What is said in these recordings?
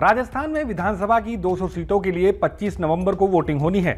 राजस्थान में विधानसभा की 200 सीटों के लिए 25 नवंबर को वोटिंग होनी है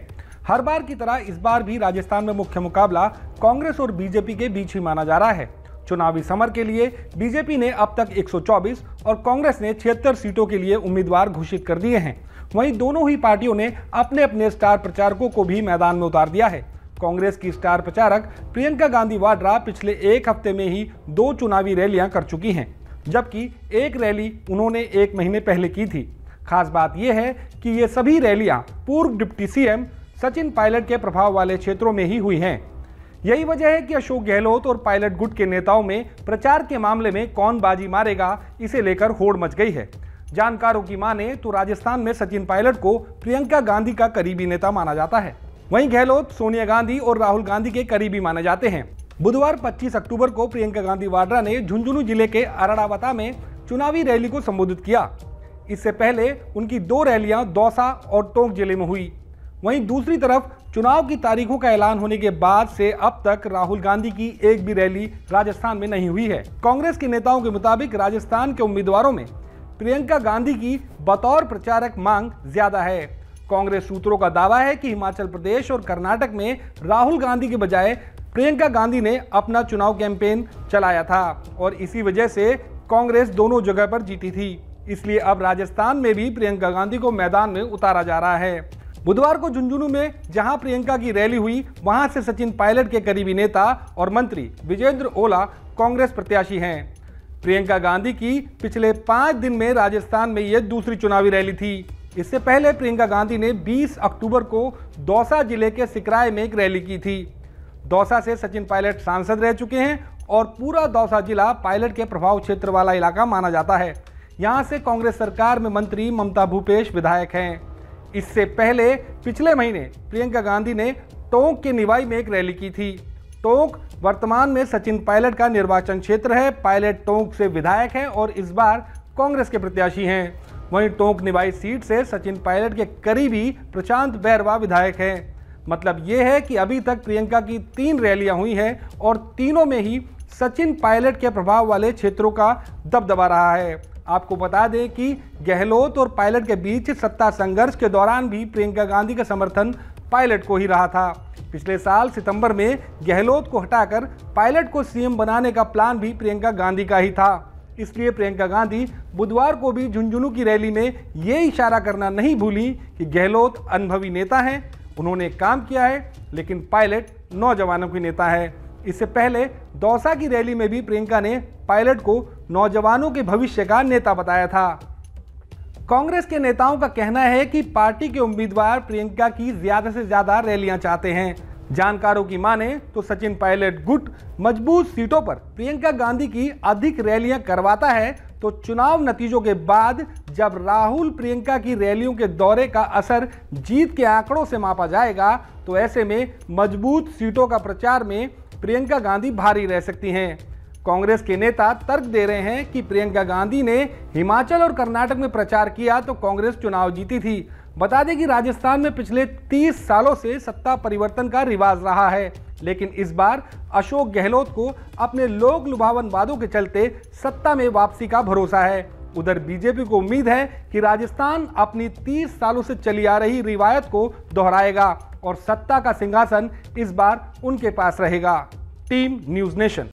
हर बार की तरह इस बार भी राजस्थान में मुख्य मुकाबला कांग्रेस और बीजेपी के बीच ही माना जा रहा है चुनावी समर के लिए बीजेपी ने अब तक 124 और कांग्रेस ने छिहत्तर सीटों के लिए उम्मीदवार घोषित कर दिए हैं वहीं दोनों ही पार्टियों ने अपने अपने स्टार प्रचारकों को भी मैदान में उतार दिया है कांग्रेस की स्टार प्रचारक प्रियंका गांधी वाड्रा पिछले एक हफ्ते में ही दो चुनावी रैलियां कर चुकी हैं जबकि एक रैली उन्होंने एक महीने पहले की थी खास बात यह है कि ये सभी रैलियां पूर्व डिप्टी सीएम सचिन पायलट के प्रभाव वाले क्षेत्रों में ही हुई हैं यही वजह है कि अशोक गहलोत और पायलट गुट के नेताओं में प्रचार के मामले में कौन बाजी मारेगा इसे लेकर होड़ मच गई है जानकारों की माने तो राजस्थान में सचिन पायलट को प्रियंका गांधी का करीबी नेता माना जाता है वहीं गहलोत सोनिया गांधी और राहुल गांधी के करीबी माने जाते हैं बुधवार 25 अक्टूबर को प्रियंका गांधी वाड्रा ने झुंझुनू जिले के अराड़ावता में चुनावी रैली को संबोधित किया इससे पहले उनकी दो रैलियां दौसा और टोंक जिले में हुई वहीं दूसरी तरफ चुनाव की तारीखों का ऐलान होने के बाद से अब तक राहुल गांधी की एक भी रैली राजस्थान में नहीं हुई है कांग्रेस के नेताओं के मुताबिक राजस्थान के उम्मीदवारों में प्रियंका गांधी की बतौर प्रचारक मांग ज्यादा है कांग्रेस सूत्रों का दावा है कि हिमाचल प्रदेश और कर्नाटक में राहुल गांधी के बजाय प्रियंका गांधी ने अपना चुनाव कैंपेन चलाया था और इसी वजह से कांग्रेस दोनों जगह पर जीती थी इसलिए अब राजस्थान में भी प्रियंका गांधी को मैदान में उतारा जा रहा है बुधवार को झुंझुनू में जहां प्रियंका की रैली हुई वहां से सचिन पायलट के करीबी नेता और मंत्री विजेंद्र ओला कांग्रेस प्रत्याशी हैं प्रियंका गांधी की पिछले पाँच दिन में राजस्थान में यह दूसरी चुनावी रैली थी इससे पहले प्रियंका गांधी ने 20 अक्टूबर को दौसा जिले के सिकराय में एक रैली की थी दौसा से सचिन पायलट सांसद रह चुके हैं और पूरा दौसा जिला पायलट के प्रभाव क्षेत्र वाला इलाका माना जाता है यहाँ से कांग्रेस सरकार में मंत्री ममता भूपेश विधायक हैं इससे पहले पिछले महीने प्रियंका गांधी ने टोंक के निवाई में एक रैली की थी टोंक वर्तमान में सचिन पायलट का निर्वाचन क्षेत्र है पायलट टोंक से विधायक हैं और इस बार कांग्रेस के प्रत्याशी हैं वहीं टोंक निवाई सीट से सचिन पायलट के करीबी प्रशांत बैरवा विधायक हैं मतलब ये है कि अभी तक प्रियंका की तीन रैलियां हुई हैं और तीनों में ही सचिन पायलट के प्रभाव वाले क्षेत्रों का दबदबा रहा है आपको बता दें कि गहलोत और पायलट के बीच सत्ता संघर्ष के दौरान भी प्रियंका गांधी का समर्थन पायलट को ही रहा था पिछले साल सितंबर में गहलोत को हटाकर पायलट को सीएम बनाने का प्लान भी प्रियंका गांधी का ही था इसलिए प्रियंका गांधी बुधवार को भी झुंझुनू की रैली में ये इशारा करना नहीं भूली कि गहलोत अनुभवी नेता हैं उन्होंने काम किया है लेकिन पायलट नौजवानों की नेता है इससे पहले दौसा की रैली में भी प्रियंका ने पायलट को नौजवानों के भविष्य का नेता बताया था कांग्रेस के नेताओं का कहना है कि पार्टी के उम्मीदवार प्रियंका की ज्यादा से ज्यादा रैलियां चाहते हैं जानकारों की माने तो सचिन पायलट गुट मजबूत सीटों पर प्रियंका गांधी की अधिक रैलियां करवाता है तो चुनाव नतीजों के बाद जब राहुल प्रियंका की रैलियों के दौरे का असर जीत के आंकड़ों से मापा जाएगा तो ऐसे में मजबूत सीटों का प्रचार में प्रियंका गांधी भारी रह सकती हैं कांग्रेस के नेता तर्क दे रहे हैं कि प्रियंका गांधी ने हिमाचल और कर्नाटक में प्रचार किया तो कांग्रेस चुनाव जीती थी बता दें कि राजस्थान में पिछले 30 सालों से सत्ता परिवर्तन का रिवाज रहा है लेकिन इस बार अशोक गहलोत को अपने लोक लुभावन वादों के चलते सत्ता में वापसी का भरोसा है उधर बीजेपी को उम्मीद है कि राजस्थान अपनी 30 सालों से चली आ रही रिवायत को दोहराएगा और सत्ता का सिंहासन इस बार उनके पास रहेगा टीम न्यूज नेशन